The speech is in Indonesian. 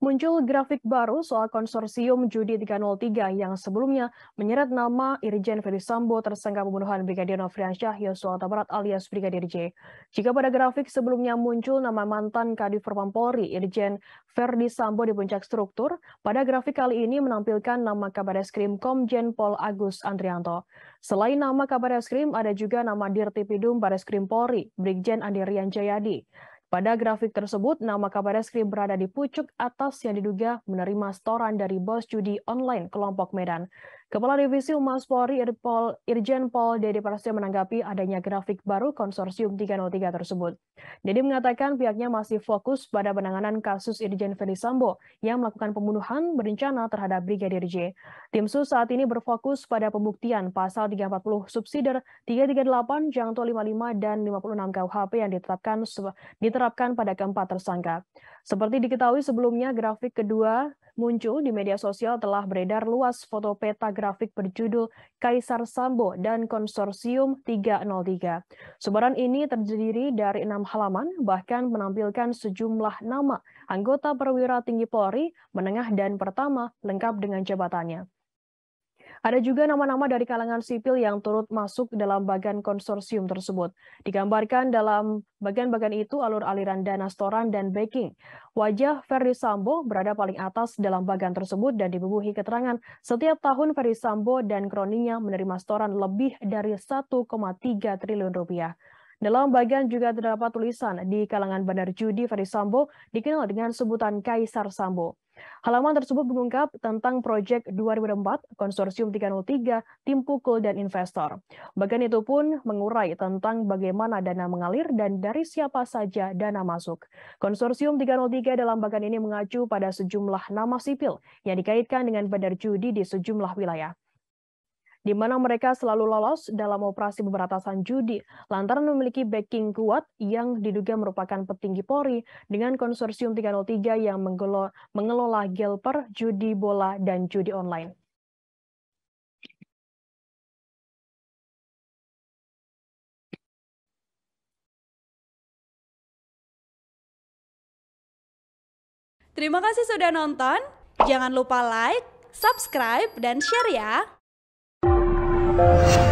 Muncul grafik baru soal konsorsium judi 303 yang sebelumnya menyeret nama Irjen Ferry Sambo tersangka pembunuhan Brigadir Nofriansyah Yosua Tabarat alias Brigadir J. Jika pada grafik sebelumnya muncul nama mantan Kadif Perpam Polri Irjen Ferdi Sambo di puncak struktur, pada grafik kali ini menampilkan nama Kabar Eskrim Komjen Pol Agus Andrianto. Selain nama Kabar Eskrim, ada juga nama Dirtipidum Baris Polri, Brigjen Andirian Jayadi. Pada grafik tersebut, nama Kabareskrim berada di pucuk atas yang diduga menerima setoran dari bos judi online kelompok Medan. Kepala Divisi Humas Polri Irpol, Irjen Pol Dedi Prasetyo menanggapi adanya grafik baru konsorsium 303 tersebut. Dedi mengatakan pihaknya masih fokus pada penanganan kasus Irjen Ferdisambo Sambo yang melakukan pembunuhan berencana terhadap Brigadir J. Tim SUS saat ini berfokus pada pembuktian pasal 340 subsidi 338 Jangto 55 dan 56 KUHP yang ditetapkan diterapkan pada keempat tersangka. Seperti diketahui sebelumnya grafik kedua muncul di media sosial telah beredar luas foto peta grafik berjudul Kaisar Sambo dan Konsorsium 303. Sebaran ini terdiri dari enam halaman, bahkan menampilkan sejumlah nama anggota perwira tinggi Polri, menengah, dan pertama lengkap dengan jabatannya. Ada juga nama-nama dari kalangan sipil yang turut masuk dalam bagian konsorsium tersebut. Digambarkan dalam bagian-bagian itu alur-aliran dana storan dan backing. Wajah Ferry Sambo berada paling atas dalam bagian tersebut dan dibubuhi keterangan setiap tahun Ferry Sambo dan kroninya menerima storan lebih dari 1,3 triliun rupiah. Dalam bagian juga terdapat tulisan di kalangan bandar judi Ferry Sambo dikenal dengan sebutan Kaisar Sambo. Halaman tersebut mengungkap tentang proyek 2004 Konsorsium 303 Tim Pukul dan Investor. Bagian itu pun mengurai tentang bagaimana dana mengalir dan dari siapa saja dana masuk. Konsorsium 303 dalam bagian ini mengacu pada sejumlah nama sipil yang dikaitkan dengan bandar judi di sejumlah wilayah di mana mereka selalu lolos dalam operasi pemberantasan judi lantaran memiliki backing kuat yang diduga merupakan petinggi Polri dengan konsorsium 303 yang mengelola, mengelola gelper, judi bola, dan judi online. Terima kasih sudah nonton. Jangan lupa like, subscribe, dan share ya. Thank you.